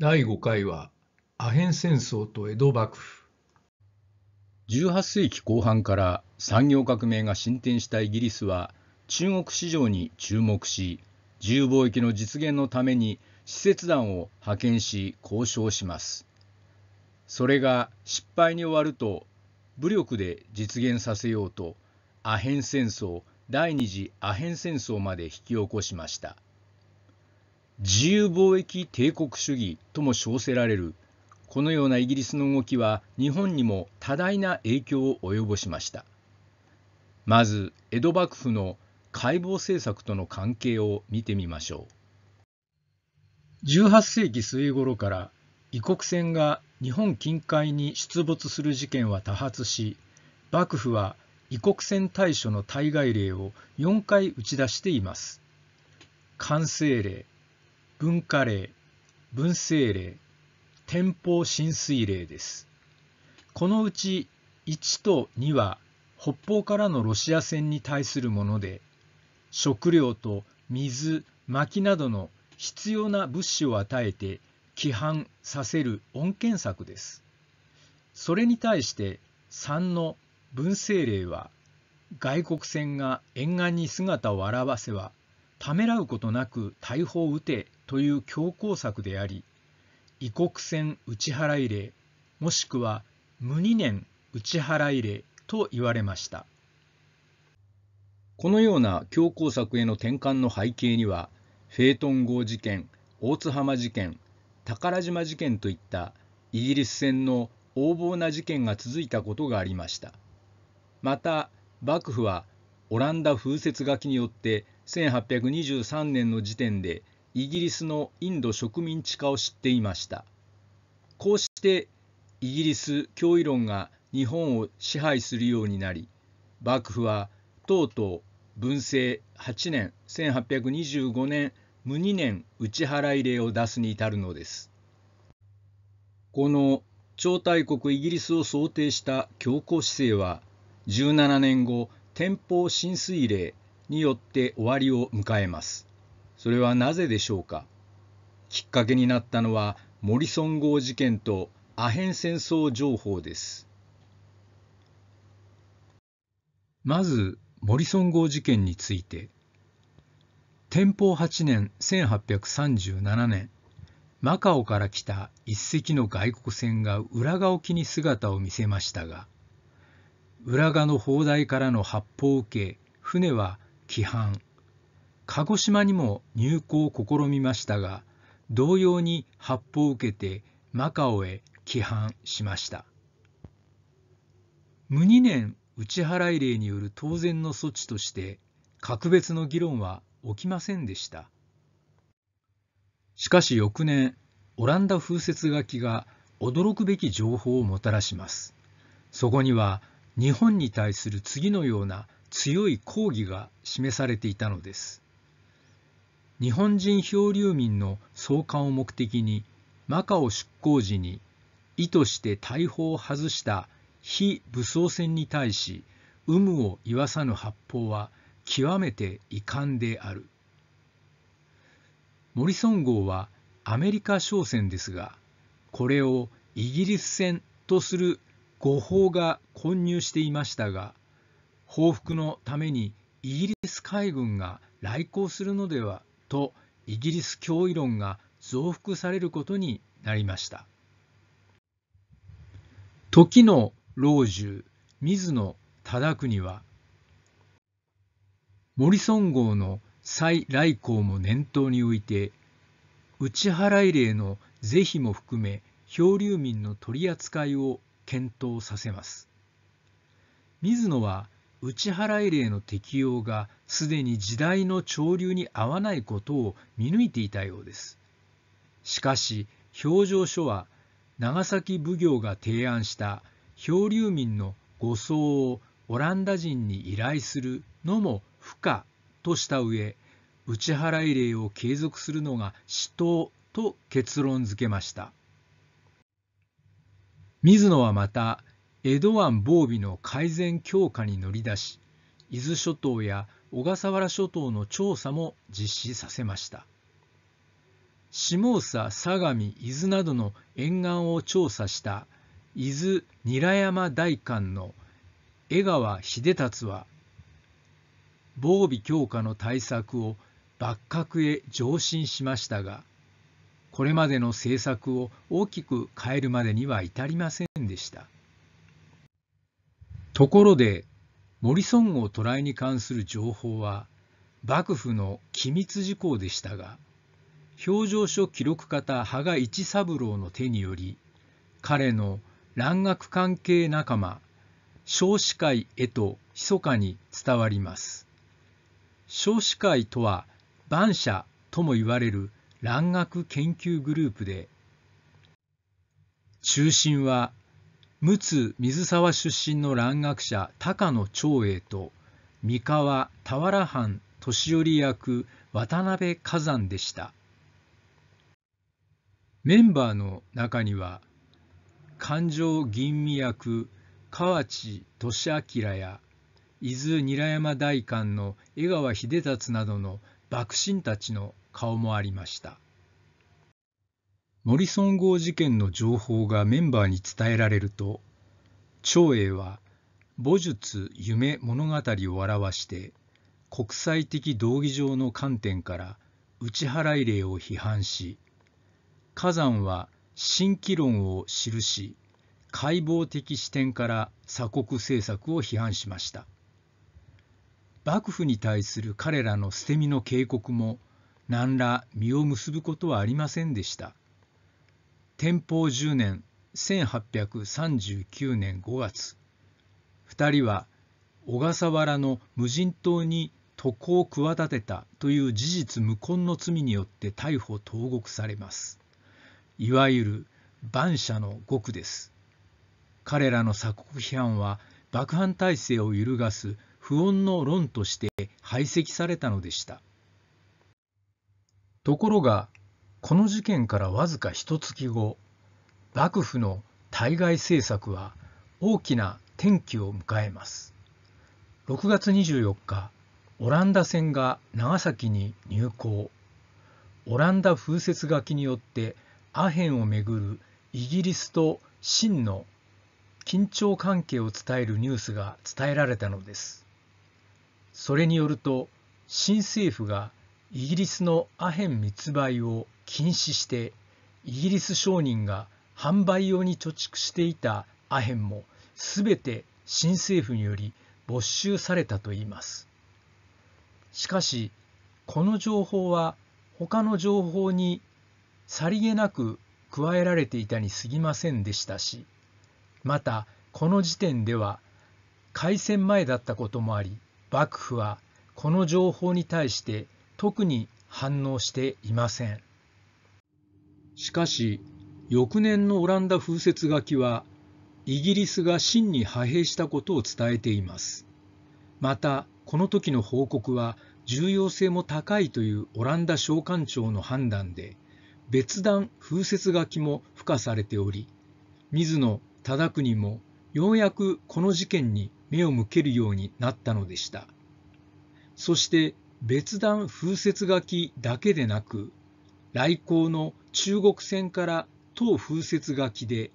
第5回はアヘン戦争と江戸幕府18世紀後半から産業革命が進展したイギリスは中国市場に注目し自由貿易の実現のために使節団を派遣し交渉しますそれが失敗に終わると武力で実現させようとアヘン戦争第二次アヘン戦争まで引き起こしました。自由貿易帝国主義とも称せられるこのようなイギリスの動きは日本にも多大な影響を及ぼしましたまず江戸幕府の解剖政策との関係を見てみましょう18世紀末頃から異国船が日本近海に出没する事件は多発し幕府は異国船対処の対外令を4回打ち出しています。官製令、文化令、文政令、天保浸水例です。このうち1と2は北方からのロシア船に対するもので、食料と水、薪などの必要な物資を与えて規範させる恩恵策です。それに対して3の文政令は外国船が沿岸に姿を現せばためらうことなく大砲を撃てという強硬策であり異国船打ち払い令もしくは無二年打ち払い令と言われましたこのような強硬策への転換の背景にはフェートン号事件大津浜事件宝島事件といったイギリス船の横暴な事件が続いたことがありましたまた幕府はオランダ風雪書きによって1823年の時点でイギリスのインド植民地化を知っていましたこうしてイギリス脅威論が日本を支配するようになり幕府はとうとう文政8年1825年無二年打ち払い令を出すに至るのですこの超大国イギリスを想定した強硬姿勢は17年後天保浸水令によって終わりを迎えますそれはなぜでしょうかきっかけになったのはモリソン号事件とアヘン戦争情報ですまずモリソン号事件について天保8年1837年マカオから来た一隻の外国船が浦賀沖に姿を見せましたが浦賀の砲台からの発砲を受け船は規範鹿児島にも入港を試みましたが同様に発砲を受けてマカオへ帰還しました無二年内払い令による当然の措置として格別の議論は起きませんでしたしかし翌年オランダ風雪書きが驚くべき情報をもたらしますそこには日本に対する次のような強い抗議が示されていたのです日本人漂流民の送還を目的にマカオ出港時に意図して大砲を外した非武装船に対し有無を言わさぬ発砲は極めて遺憾であるモリソン号はアメリカ商船ですがこれをイギリス船とする誤報が混入していましたが報復のためにイギリス海軍が来航するのではとイギリス脅威論が増幅されることになりました時の老中水野忠国は森村号の再来光も念頭において内払い霊の是非も含め漂流民の取り扱いを検討させます水野は内払い令の適用がすでに時代の潮流に合わないことを見抜いていたようです。しかし、表情書は長崎奉行が提案した漂流民の護送をオランダ人に依頼するのも不可とした上、内払い令を継続するのが死闘と結論付けました。水野はまた江戸湾防備の改善強化に乗り出し伊豆諸島や小笠原諸島の調査も実施させました下総相模伊豆などの沿岸を調査した伊豆韮山大官の江川秀達は防備強化の対策を幕閣へ上申しましたがこれまでの政策を大きく変えるまでには至りませんでした。ところで森孫悟渡来に関する情報は幕府の機密事項でしたが表情書記録方羽賀一三郎の手により彼の蘭学関係仲間少子会へと密かに伝わります少子会とは晩社とも言われる蘭学研究グループで中心は陸奥水沢出身の蘭学者高野長英と三河田原藩年寄役渡辺崋山でしたメンバーの中には勘定吟味役河内俊明や伊豆韮山大官の江川秀達などの幕臣たちの顔もありました。モリソン号事件の情報がメンバーに伝えられると長英は母術夢物語を表して国際的道義上の観点から内払い例を批判し火山は新規論を記し解剖的視点から鎖国政策を批判しました幕府に対する彼らの捨て身の警告も何ら実を結ぶことはありませんでした天保10年1839年5月2人は小笠原の無人島に渡航を企てたという事実無根の罪によって逮捕投獄されますいわゆる万社の獄です彼らの鎖国批判は爆破体制を揺るがす不穏の論として排斥されたのでしたところがこの事件からわずか一月後幕府の対外政策は大きな転機を迎えます6月24日オランダ船が長崎に入港オランダ風雪書きによってアヘンをめぐるイギリスと清の緊張関係を伝えるニュースが伝えられたのですそれによると新政府がイギリスのアヘン密売を禁止してイギリス商人が販売用に貯蓄していたアヘンも全て新政府により没収されたといいますしかしこの情報は他の情報にさりげなく加えられていたにすぎませんでしたしまたこの時点では開戦前だったこともあり幕府はこの情報に対して特に反応していませんしかし翌年のオランダ風雪書きはイギリスが真に派兵したことを伝えていますまたこの時の報告は重要性も高いというオランダ商館長の判断で別段風雪書きも付加されており水野忠国もようやくこの事件に目を向けるようになったのでしたそして別段風雪書きだけでなく来航の中国船から当風雪書きで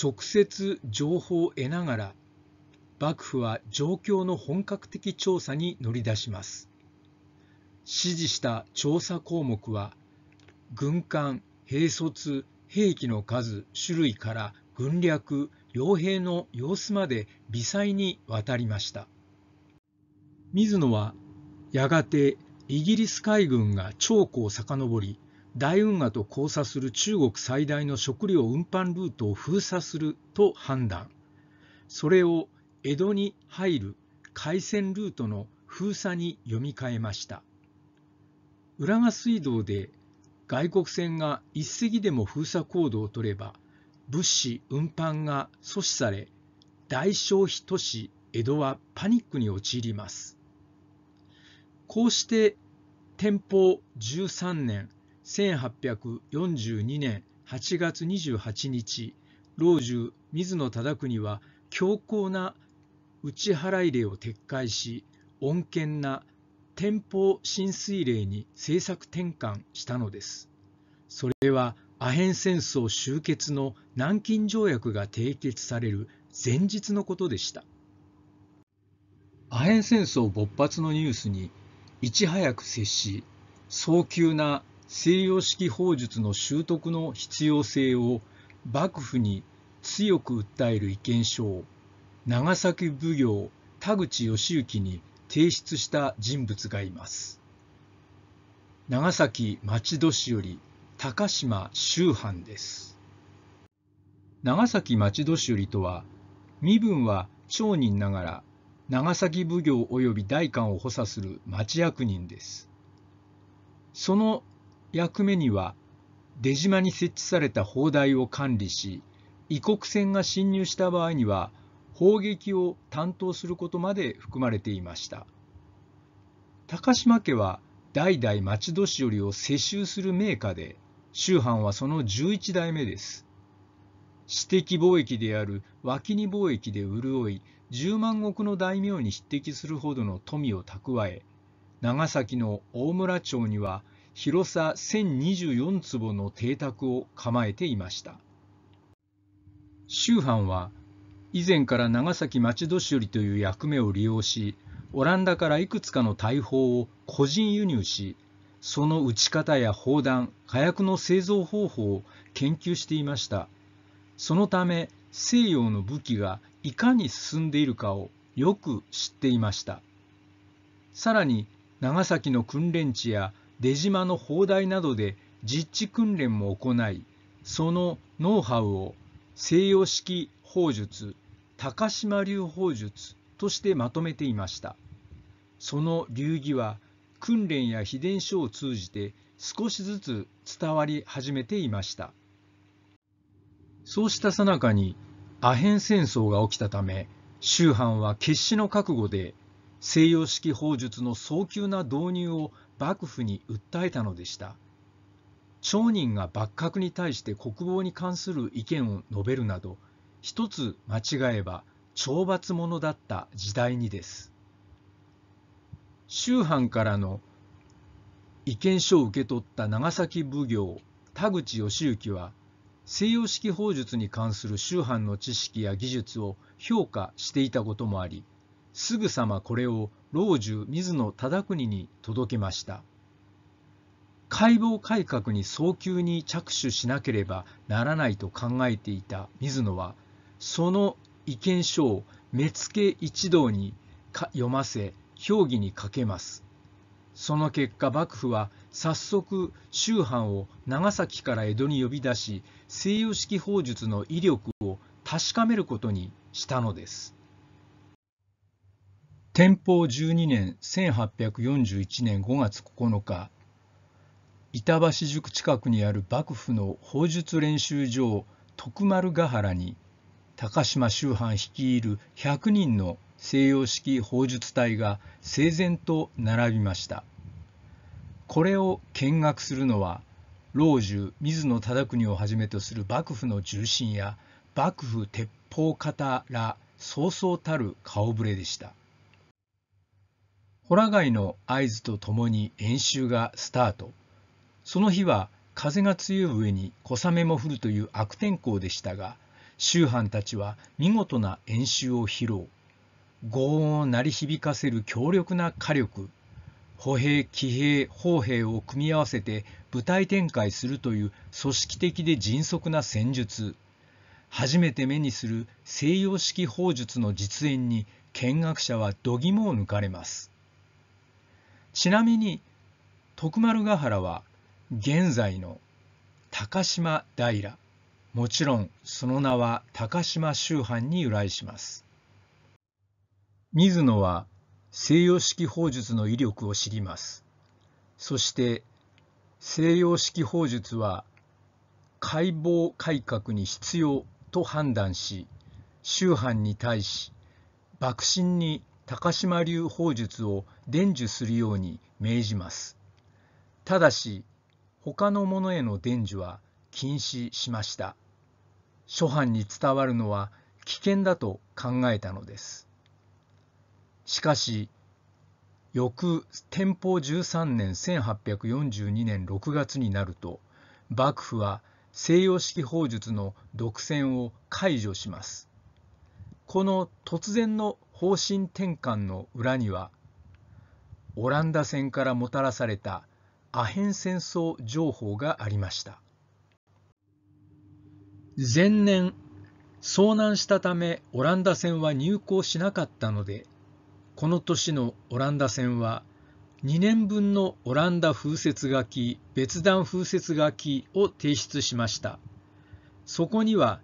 直接情報を得ながら幕府は状況の本格的調査に乗り出します指示した調査項目は軍艦兵卒兵器の数種類から軍略傭兵の様子まで微細にわたりました水野はやがてイギリス海軍が長江を遡り大運河と交差する中国最大の食料運搬ルートを封鎖すると判断それを江戸に入る海鮮ルートの封鎖に読み替えました浦賀水道で外国船が一隻でも封鎖行動を取れば物資運搬が阻止され大消費都市江戸はパニックに陥りますこうして天保13年1842年8月28日老中水野忠邦は強硬な打ち払い令を撤回し穏健な天保浸水令に政策転換したのですそれはアヘン戦争終結の南京条約が締結される前日のことでしたアヘン戦争勃発のニュースにいち早く接し早急な西洋式法術の習得の必要性を幕府に強く訴える意見書を長崎奉行田口義行に提出した人物がいます。長崎町年り高島周藩です。長崎町年りとは身分は町人ながら長崎奉行及び代官を補佐する町役人です。その役目には出島に設置された砲台を管理し異国船が侵入した場合には砲撃を担当することまで含まれていました高島家は代々町年寄を世襲する名家で宗藩はその11代目です私的貿易である脇に貿易で潤い10万石の大名に匹敵するほどの富を蓄え長崎の大村町には広さ1024坪の邸宅を構えていました周藩は以前から長崎町年寄りという役目を利用しオランダからいくつかの大砲を個人輸入しその撃ち方や砲弾火薬の製造方法を研究していました。そのため西洋の武器がいかに進んでいるかをよく知っていましたさらに長崎の訓練地や出島の砲台などで実地訓練も行いそのノウハウを西洋式砲術高島流砲術としてまとめていましたその流儀は訓練や秘伝書を通じて少しずつ伝わり始めていましたそうしたさなかにアヘン戦争が起きたため宗藩は決死の覚悟で西洋式砲術の早急な導入を幕府に訴えたのでした町人が幕閣に対して国防に関する意見を述べるなど一つ間違えば懲罰者だった時代にです宗藩からの意見書を受け取った長崎奉行田口義行は西洋式法術に関する宗派の知識や技術を評価していたこともありすぐさまこれを老中水野忠国に届けました解剖改革に早急に着手しなければならないと考えていた水野はその意見書を目付一同に読ませ評議にかけますその結果幕府は早速宗藩を長崎から江戸に呼び出し西洋式砲術の威力を確かめることにしたのです。天保12年1841年5月9日板橋塾近くにある幕府の砲術練習場徳丸ヶ原に高島周藩率いる100人の西洋式砲術隊が整然と並びました。これを見学するのは老中水野忠邦をはじめとする幕府の重臣や幕府鉄砲方らそうそうたる顔ぶれでしたホラ貝の合図とともに演習がスタートその日は風が強い上に小雨も降るという悪天候でしたが宗藩たちは見事な演習を披露轟音を鳴り響かせる強力な火力歩兵、騎兵、砲兵を組み合わせて部隊展開するという組織的で迅速な戦術。初めて目にする西洋式砲術の実演に見学者は度肝を抜かれます。ちなみに、徳丸ヶ原は現在の高島平、もちろんその名は高島周藩に由来します。水野は西洋式法術の威力を知ります。そして西洋式法術は解剖改革に必要と判断し宗派に対し幕臣に高島流法術を伝授するように命じます。ただし他の者への伝授は禁止しました。諸藩に伝わるのは危険だと考えたのです。しかし翌天保13年1842年6月になると幕府は西洋式法術の独占を解除します。この突然の方針転換の裏にはオランダ船からもたらされたアヘン戦争情報がありました前年遭難したためオランダ戦は入港しなかったのでこの年のオランダ戦は2年分のオランダ風雪書き別段風雪書きを提出しましたそこには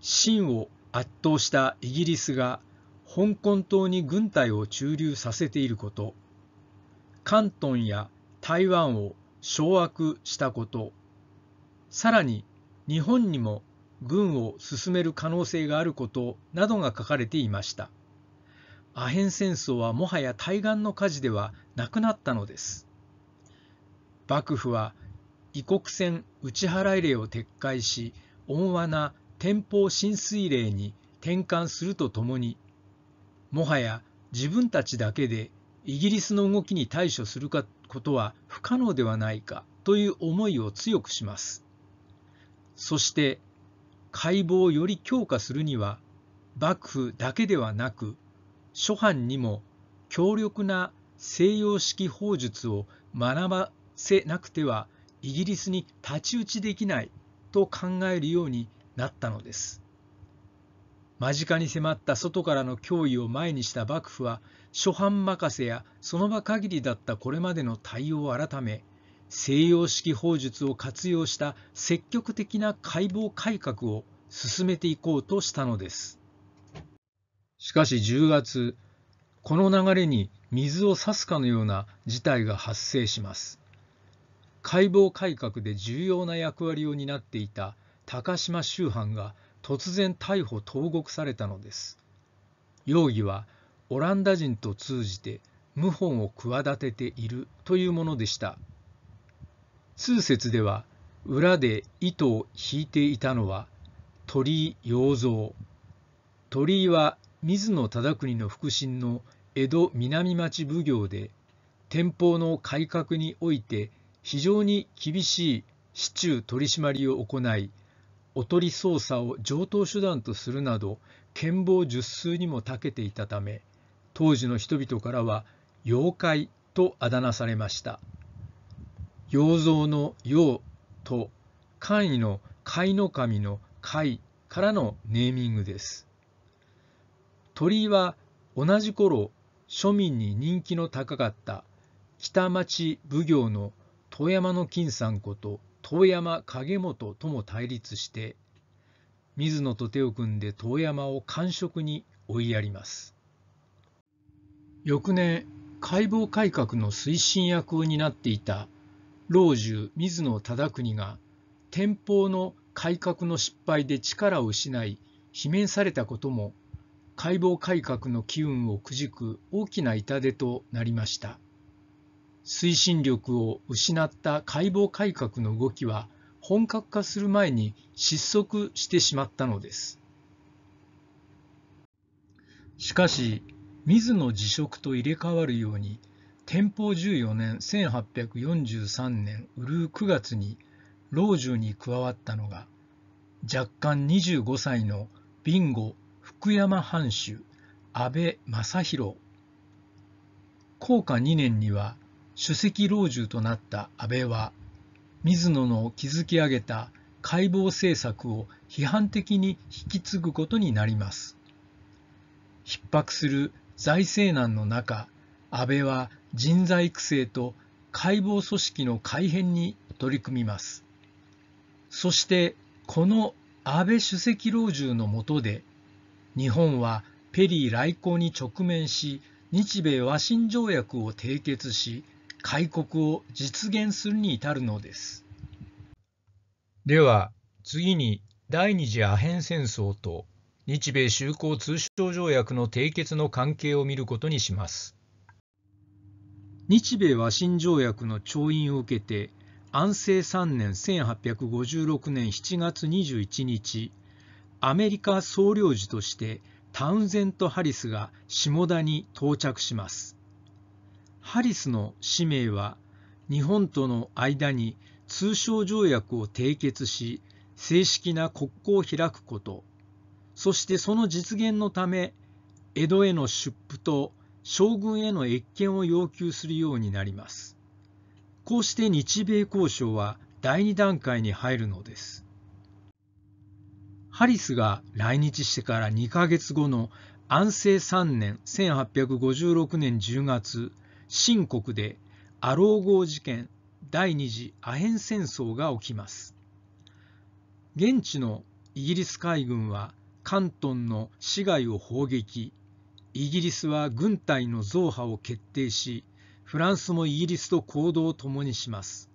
清を圧倒したイギリスが香港島に軍隊を駐留させていること広東や台湾を掌握したことさらに日本にも軍を進める可能性があることなどが書かれていました。アヘン戦争はもはや対岸の火事ではなくなったのです。幕府は異国船打ち払い令を撤回し、温和な天保浸水令に転換するとともに、もはや自分たちだけでイギリスの動きに対処することは不可能ではないかという思いを強くします。そして、解剖をより強化するには、幕府だけではなく、諸藩にも強力な西洋式砲術を学ばせなくてはイギリスに太刀打ちできないと考えるようになったのです。間近に迫った外からの脅威を前にした幕府は諸藩任せやその場限りだったこれまでの対応を改め西洋式砲術を活用した積極的な解剖改革を進めていこうとしたのです。しかし10月、この流れに水を差すかのような事態が発生します。解剖改革で重要な役割を担っていた高島周藩が突然逮捕投獄されたのです。容疑はオランダ人と通じて謀反を企てているというものでした。通説では裏で糸を引いていたのは鳥居洋蔵。鳥居は水野忠邦の腹心の江戸南町奉行で天保の改革において非常に厳しい市中取締りを行いおとり捜査を常套手段とするなど剣謀術数にも長けていたため当時の人々からは妖怪とあだ名されました妖像の妖と簡易の貝の神の貝からのネーミングです鳥居は同じ頃庶民に人気の高かった北町奉行の遠山の金さんこと遠山景元とも対立して水野と手を組んで遠山を官職に追いやります翌年解剖改革の推進役を担っていた老中水野忠邦が天保の改革の失敗で力を失い罷免されたことも解剖改革の機運をくじく大きな痛手となりました。推進力を失った解剖改革の動きは本格化する前に失速してしまったのです。しかし、水野辞職と入れ替わるように、天保14年1843年ウルー9月に老中に加わったのが、若干25歳のビンゴ福山藩主安倍正弘降下2年には首席老中となった安倍は水野の築き上げた解剖政策を批判的に引き継ぐことになります逼迫する財政難の中安倍は人材育成と解剖組織の改変に取り組みますそしてこの安倍首席老中の下で日本はペリー来航に直面し日米和親条約を締結し開国を実現するに至るのですでは次に第二次アヘン戦争と日米修好通商条約の締結の関係を見ることにします日米和親条約の調印を受けて安政3年1856年7月21日アメリカ総領事としてタウンゼント・ハリスが下田に到着します。ハリスの使命は日本との間に通商条約を締結し正式な国交を開くことそしてその実現のため江戸への出布と将軍への越権を要求するようになりますこうして日米交渉は第2段階に入るのですハリスが来日してから2ヶ月後の安政3年1856年10月、新国でアロー号事件第二次アヘン戦争が起きます。現地のイギリス海軍は関東の市街を砲撃、イギリスは軍隊の増派を決定し、フランスもイギリスと行動を共にします。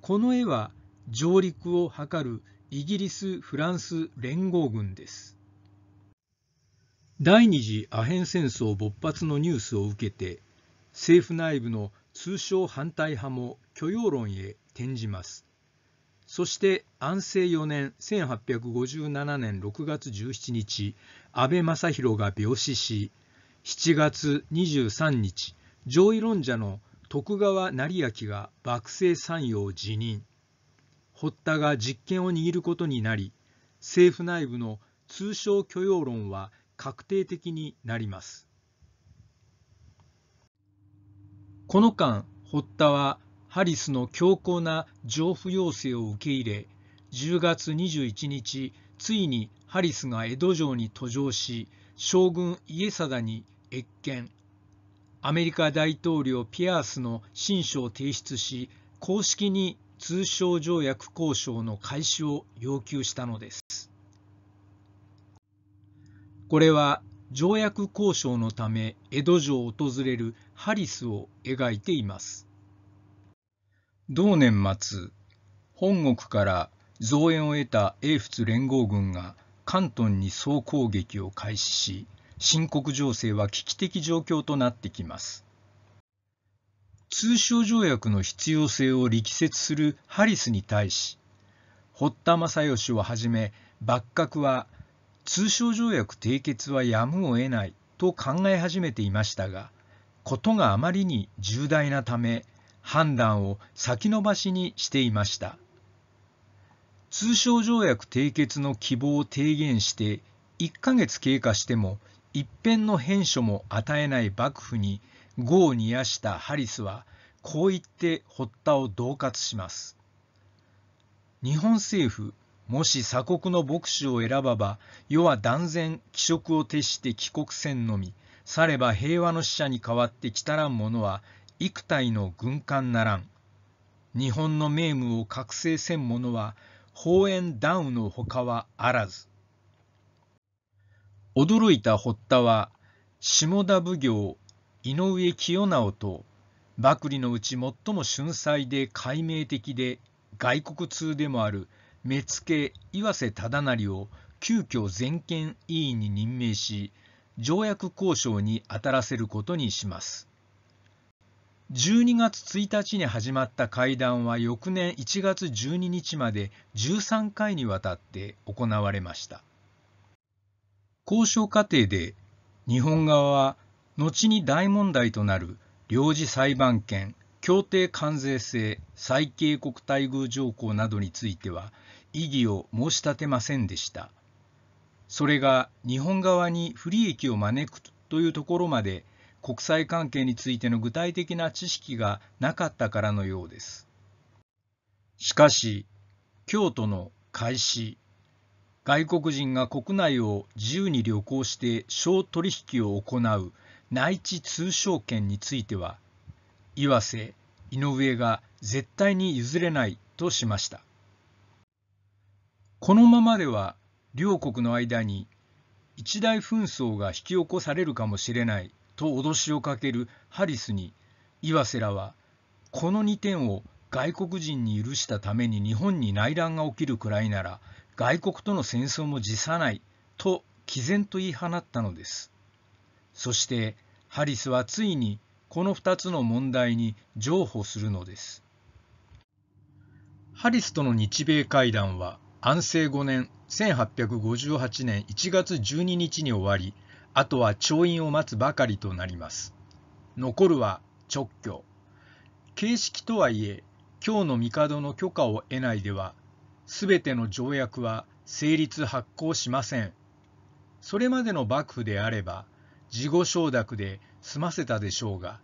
この絵は上陸を図るイギリス・フランス連合軍です第二次アヘン戦争勃発のニュースを受けて政府内部の通商反対派も許容論へ転じますそして安政4年1857年6月17日安倍正宏が病死し7月23日上位論者の徳川成明が幕政参与を辞任堀田が実権を握ることになり政府内部の通商許容論は確定的になりますこの間堀田はハリスの強硬な譲付要請を受け入れ10月21日ついにハリスが江戸城に途上し将軍家定に謁見アメリカ大統領ピアースの親書を提出し公式に通商条約交渉の開始を要求したのです。これは条約交渉のため江戸城を訪れるハリスを描いています。同年末、本国から増援を得た英仏連合軍が関東に総攻撃を開始し、深刻情勢は危機的状況となってきます。通商条約の必要性を力説するハリスに対し堀田正義をはじめ幕閣は通商条約締結はやむを得ないと考え始めていましたがことがあまりに重大なため判断を先延ばしにしていました通商条約締結の希望を提言して1ヶ月経過しても一辺の変書も与えない幕府に業を煮やしたハリスはこう言って堀田を恫喝します。日本政府もし鎖国の牧師を選ばば世は断然気色を徹して帰国せのみされば平和の使者に代わって来たらん者は幾体の軍艦ならん日本の名務を覚醒せん者は法縁ダウンのほかはあらず驚いた堀田は下田奉行井上清直と幕吏のうち最も俊才で解明的で外国通でもある目付岩瀬忠成を急遽全権委員に任命し条約交渉に当たらせることにします12月1日に始まった会談は翌年1月12日まで13回にわたって行われました交渉過程で日本側は後に大問題となる領事裁判権協定関税制最恵国待遇条項などについては異議を申し立てませんでしたそれが日本側に不利益を招くというところまで国際関係についての具体的な知識がなかったからのようですしかし京都の開始外国人が国内を自由に旅行して商取引を行う内地通商権については岩瀬井上が絶対に譲れないとしましたこのままでは両国の間に一大紛争が引き起こされるかもしれないと脅しをかけるハリスに岩瀬らはこの2点を外国人に許したために日本に内乱が起きるくらいなら外国との戦争も辞さないと毅然と言い放ったのです。そしてハリスはついにこの2つの問題に譲歩するのです。ハリスとの日米会談は安政5年1858年1月12日に終わり、あとは調印を待つばかりとなります。残るは直挙。形式とはいえ、今日の帝の許可を得ないではすべての条約は成立発行しません。それまでの幕府であれば、事後承諾で済ませたでしょうが、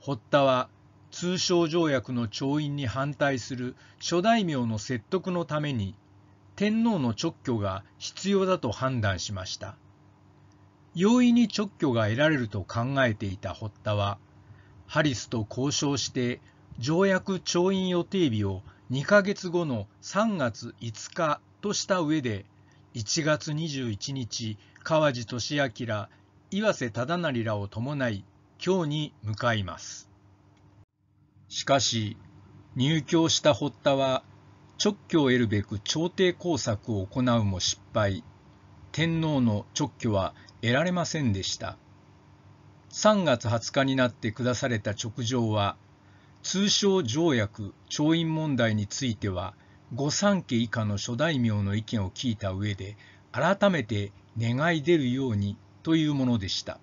堀田は通商条約の調印に反対する諸大名の説得のために、天皇の直挙が必要だと判断しました。容易に直挙が得られると考えていた堀田は、ハリスと交渉して条約調印予定日を2ヶ月後の3月5日とした上で1月21日川地俊明岩瀬忠成らを伴い京に向かいますしかし入京した堀田は直居を得るべく朝廷工作を行うも失敗天皇の直居は得られませんでした3月20日になって下された直上は通商条約調印問題については御三家以下の諸大名の意見を聞いた上で改めて願い出るようにというものでした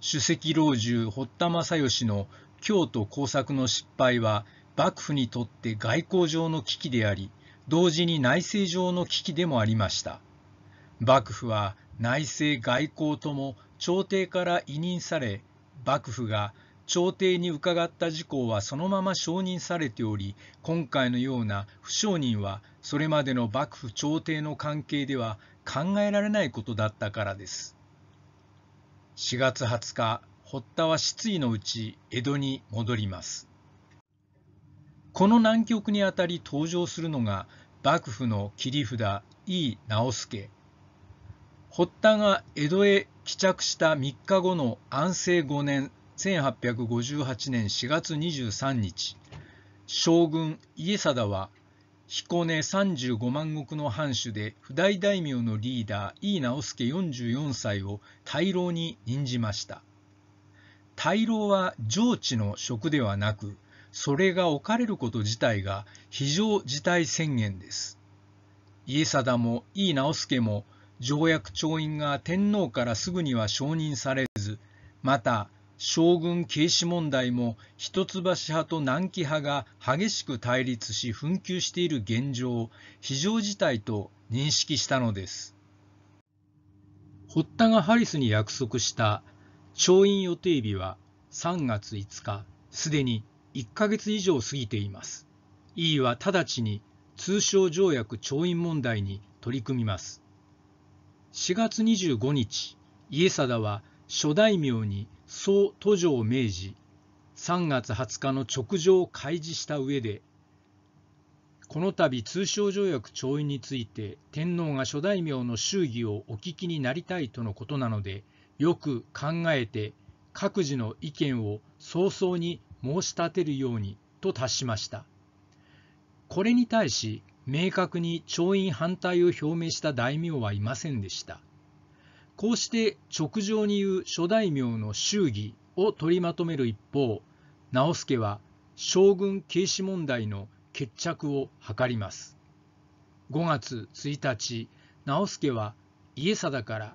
首席老中堀田正義の京都工作の失敗は幕府にとって外交上の危機であり同時に内政上の危機でもありました幕府は内政外交とも朝廷から委任され幕府が朝廷に伺った事項はそのまま承認されており今回のような不承認はそれまでの幕府朝廷の関係では考えられないことだったからです4月20日堀田は失意のうち江戸に戻りますこの難局にあたり登場するのが幕府の切り札井伊直弼堀田が江戸へ帰着した3日後の安政5年1858年4月23日将軍家定は彦根35万石の藩主で不代大名のリーダー井伊直弼44歳を大老に任じました大老は上智の職ではなくそれが置かれること自体が非常事態宣言です家定も井伊直弼も条約調印が天皇からすぐには承認されずまた将軍軽視問題も一橋派と南紀派が激しく対立し紛糾している現状を非常事態と認識したのです堀田がハリスに約束した調印予定日は3月5日すでに1ヶ月以上過ぎています E は直ちに通商条約調印問題に取り組みます4月25日家貞は諸大名に総途上を命じ3月20日の直上を開示した上でこの度通商条約調印について天皇が諸大名の祝儀をお聞きになりたいとのことなのでよく考えて各自の意見を早々に申し立てるようにと達しましたこれに対し明確に調印反対を表明した大名はいませんでしたこうして直上に言う諸大名の祝儀を取りまとめる一方直輔は将軍軽視問題の決着を図ります5月1日直輔は家定から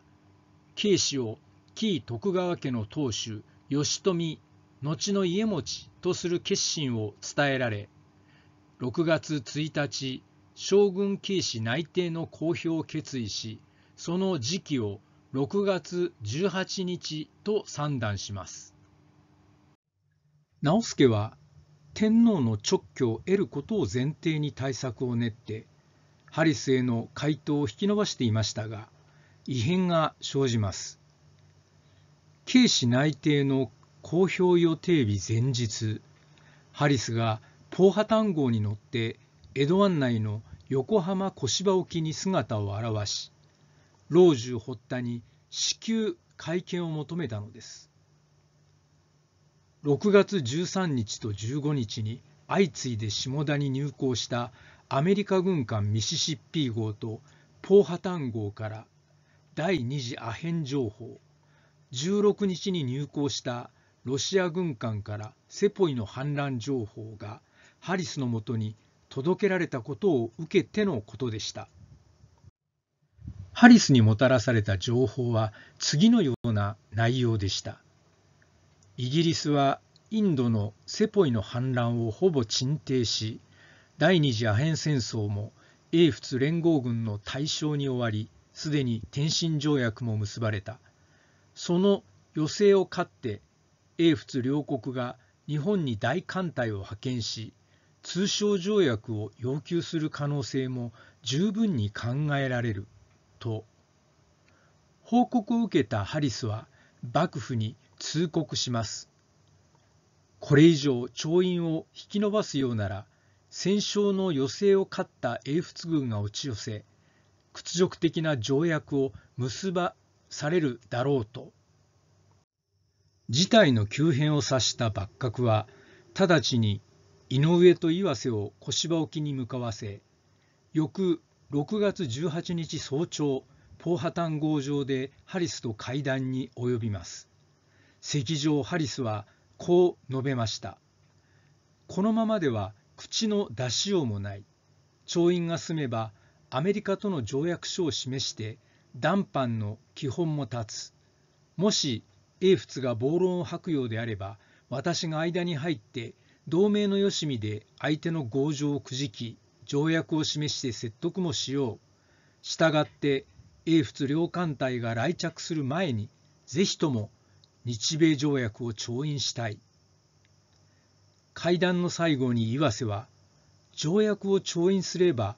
慶視を紀伊徳川家の当主義富後の家持とする決心を伝えられ6月1日将軍慶視内定の公表を決意しその時期を6月18日と算段します。直助は天皇の勅許を得ることを前提に対策を練ってハリスへの回答を引き延ばしていましたが異変が生じます。警視内定の公表予定日前日ハリスがポーハ単号に乗って江戸湾内の横浜小芝沖に姿を現し老中堀田に至急会見を求めたのです6月13日と15日に相次いで下田に入港したアメリカ軍艦ミシシッピー号とポーハタン号から第2次アヘン情報16日に入港したロシア軍艦からセポイの反乱情報がハリスのもとに届けられたことを受けてのことでした。ハリスにもたらされた情報は次のような内容でした。イギリスはインドのセポイの反乱をほぼ鎮定し、第二次アヘン戦争も英仏連合軍の対象に終わり、すでに天津条約も結ばれた。その余勢を勝って、英仏両国が日本に大艦隊を派遣し、通商条約を要求する可能性も十分に考えられる。と報告を受けたハリスは幕府に通告しますこれ以上調印を引き延ばすようなら戦勝の余勢を勝った英仏軍が打ち寄せ屈辱的な条約を結ばされるだろうと事態の急変を察した幕閣は直ちに井上と岩瀬を小芝沖に向かわせ翌6月18日早朝ポーハタン号上でハリスと会談に及びます席上ハリスはこう述べましたこのままでは口の出しようもない調印が済めばアメリカとの条約書を示して談判の基本も立つもし英仏が暴論を吐くようであれば私が間に入って同盟のよしみで相手の強情をくじき条約を示して説得もしよう。したがって英仏両艦隊が来着する前に、ぜひとも日米条約を調印したい。会談の最後に岩瀬は、条約を調印すれば、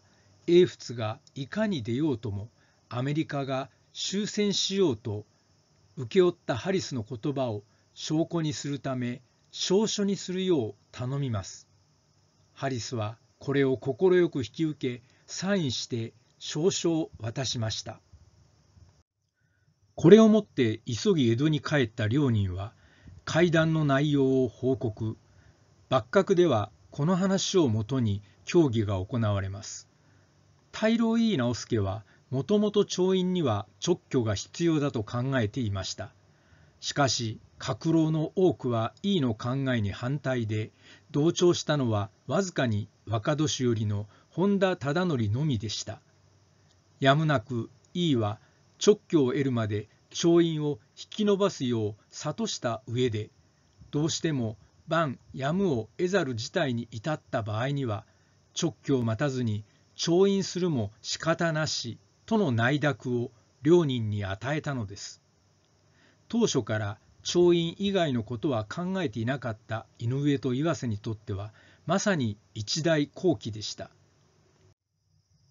英仏がいかに出ようとも、アメリカが終戦しようと、請け負ったハリスの言葉を証拠にするため、証書にするよう頼みます。ハリスは、これを快く引き受け、サインして証書を渡しました。これをもって急ぎ江戸に帰った両人は、会談の内容を報告。幕閣ではこの話をもとに協議が行われます。大老井伊直輔は、もともと調印には直挙が必要だと考えていました。しかし、閣僚の多くは井伊の考えに反対で、同調したのはわずかに若年寄りの本田忠則のみでした。やむなく e、は直居を得るまで勝因を引き延ばすよう諭した上でどうしても晩やむを得ざる事態に至った場合には直居を待たずに調印するも仕方なしとの内諾を両人に与えたのです。当初から調印以外のことは考えていなかった井上と岩瀬にとってはまさに一大好機でした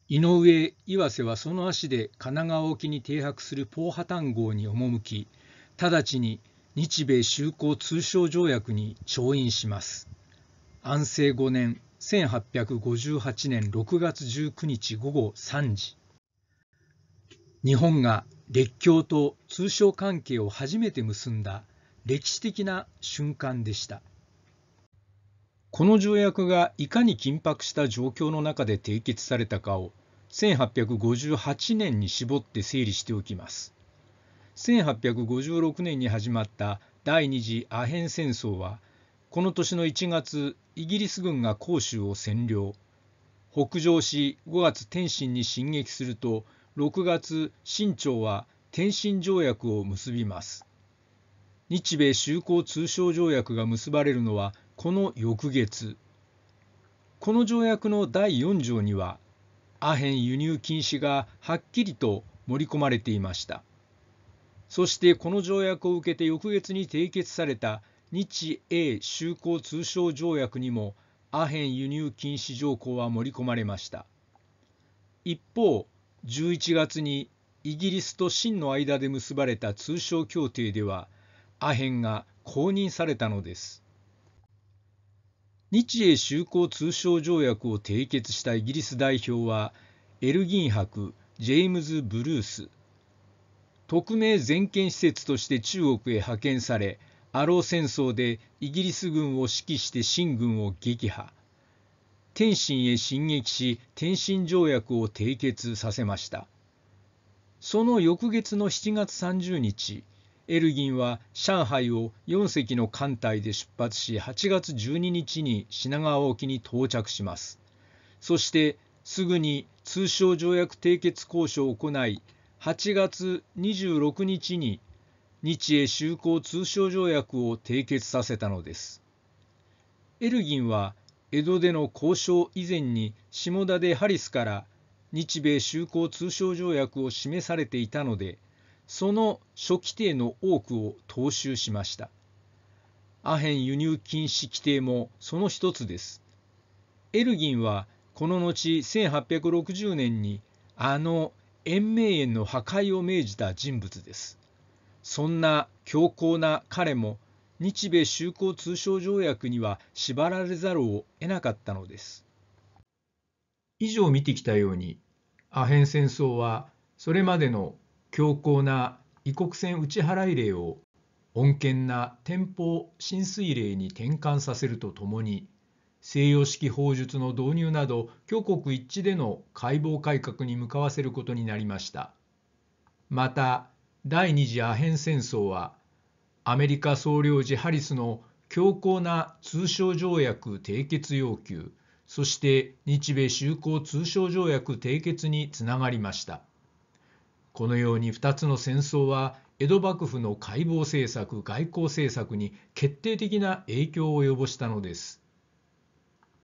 井上岩瀬はその足で神奈川沖に停泊するポーハタン号に赴き直ちに日米修好通商条約に調印します安政5年1858年6月19日午後3時日本が列強と通商関係を初めて結んだ歴史的な瞬間でした。この条約がいかに緊迫した状況の中で締結されたかを1858年に絞って整理しておきます。1856年に始まった第二次アヘン戦争はこの年の1月イギリス軍が広州を占領北上し5月天津に進撃すると6月清朝は天津条約を結びます日米修好通商条約が結ばれるのはこの翌月この条約の第4条にはアヘン輸入禁止がはっきりと盛り込まれていましたそしてこの条約を受けて翌月に締結された日英修好通商条約にもアヘン輸入禁止条項は盛り込まれました一方11月にイギリスと清の間で結ばれた通商協定ではアヘンが公認されたのです日英修好通商条約を締結したイギリス代表はエルギン博ジェームズ・ブルース特命全権施設として中国へ派遣されアロー戦争でイギリス軍を指揮して清軍を撃破天津へ進撃し天津条約を締結させましたその翌月の7月30日エルギンは上海を4隻の艦隊で出発し8月12日に品川沖に到着しますそしてすぐに通商条約締結交渉を行い8月26日に日英修好通商条約を締結させたのですエルギンは江戸での交渉以前に下田でハリスから日米修好通商条約を示されていたのでその諸規定の多くを踏襲しました。アヘン輸入禁止規定もその一つです。エルギンはこの後1860年にあの延命園の破壊を命じた人物です。そんな強硬な彼も日米修好通商条約には縛られざるを得なかったのです。以上見てきたようにアヘン戦争はそれまでの強硬な異国船打ち払い令を穏健な天保浸水令に転換させるとともに西洋式法術の導入など強国一致での解剖改革に向かわせることになりましたまた第二次アヘン戦争はアメリカ総領事ハリスの強硬な通商条約締結要求そして日米修好通商条約締結につながりました。このように2つの戦争は江戸幕府の解剖政策外交政策に決定的な影響を及ぼしたのです。